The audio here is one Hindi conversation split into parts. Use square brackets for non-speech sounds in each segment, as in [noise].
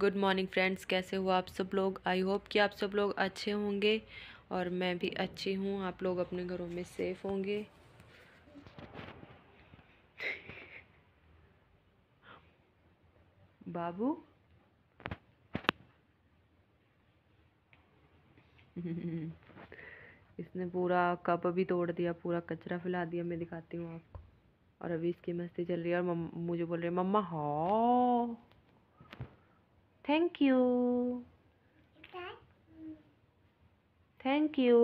गुड मॉर्निंग फ्रेंड्स कैसे हो आप सब लोग आई होप कि आप सब लोग अच्छे होंगे और मैं भी अच्छी हूँ आप लोग अपने घरों में सेफ होंगे बाबू इसने पूरा कप भी तोड़ दिया पूरा कचरा फैला दिया मैं दिखाती हूँ आपको और अभी इसकी मस्ती चल रही है और मुझे बोल रही है मम्मा हाँ थैंक यू थैंक यू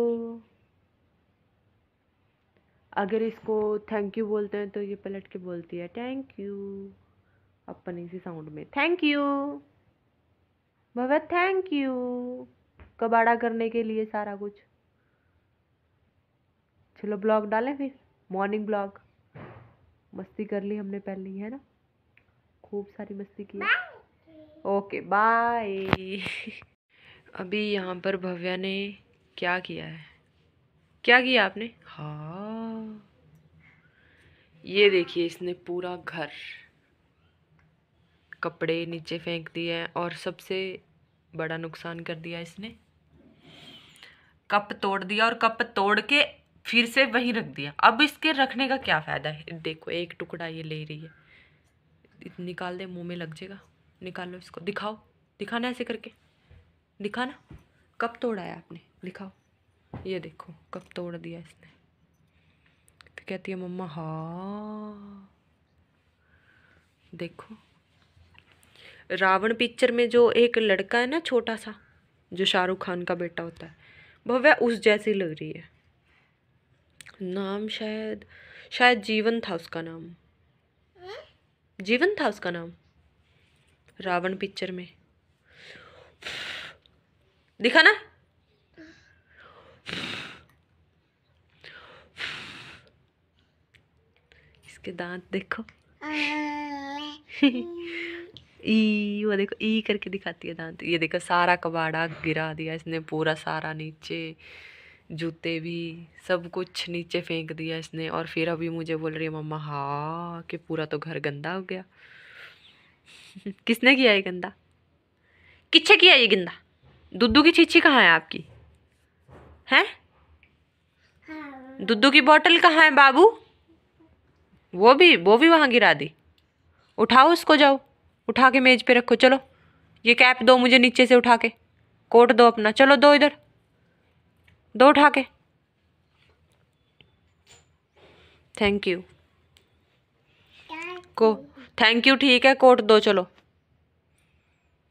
अगर इसको थैंक यू बोलते हैं तो ये पलट के बोलती है थैंक यू अपन इसी साउंड में thank you Bhagat thank you कबाड़ा करने के लिए सारा कुछ चलो ब्लॉग डालें फिर मॉर्निंग ब्लॉग मस्ती कर ली हमने पहले ही है ना खूब सारी मस्ती की ओके बाय अभी यहाँ पर भव्या ने क्या किया है क्या किया आपने हाँ ये देखिए इसने पूरा घर कपड़े नीचे फेंक दिए हैं और सबसे बड़ा नुकसान कर दिया इसने कप तोड़ दिया और कप तोड़ के फिर से वहीं रख दिया अब इसके रखने का क्या फ़ायदा है देखो एक टुकड़ा ये ले रही है निकाल दे मुंह में लग जाएगा निकालो इसको दिखाओ दिखाना ऐसे करके दिखाना कब तोड़ा है आपने दिखाओ ये देखो कब तोड़ दिया इसने तो कहती है मम्मा हाँ देखो रावण पिक्चर में जो एक लड़का है ना छोटा सा जो शाहरुख खान का बेटा होता है भव्य उस जैसी लग रही है नाम शायद शायद जीवन था उसका नाम हाँ? जीवन था उसका नाम रावण पिक्चर में दिखा ना इसके दांत देखो ई वो देखो ई करके दिखाती है दांत ये देखो सारा कबाड़ा गिरा दिया इसने पूरा सारा नीचे जूते भी सब कुछ नीचे फेंक दिया इसने और फिर अभी मुझे बोल रही है मम्मा हाँ कि पूरा तो घर गंदा हो गया [laughs] किसने किया ये गंदा किच्छे किया ये गंदा दुद्धू की छीछी कहाँ है आपकी हैं दुद्धू की बोतल कहाँ है बाबू वो भी वो भी वहाँ गिरा दी उठाओ उसको जाओ उठा के मेज पे रखो चलो ये कैप दो मुझे नीचे से उठा के कोट दो अपना चलो दो इधर दो उठा के थैंक यू को थैंक यू ठीक है कोट दो चलो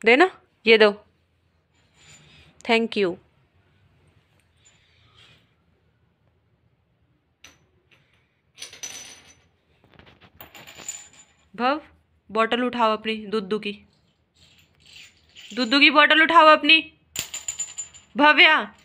देना ये दो थैंक यू भव बॉटल उठाओ अपनी दुद्धू की दुद्धू की बॉटल उठाओ अपनी भव्या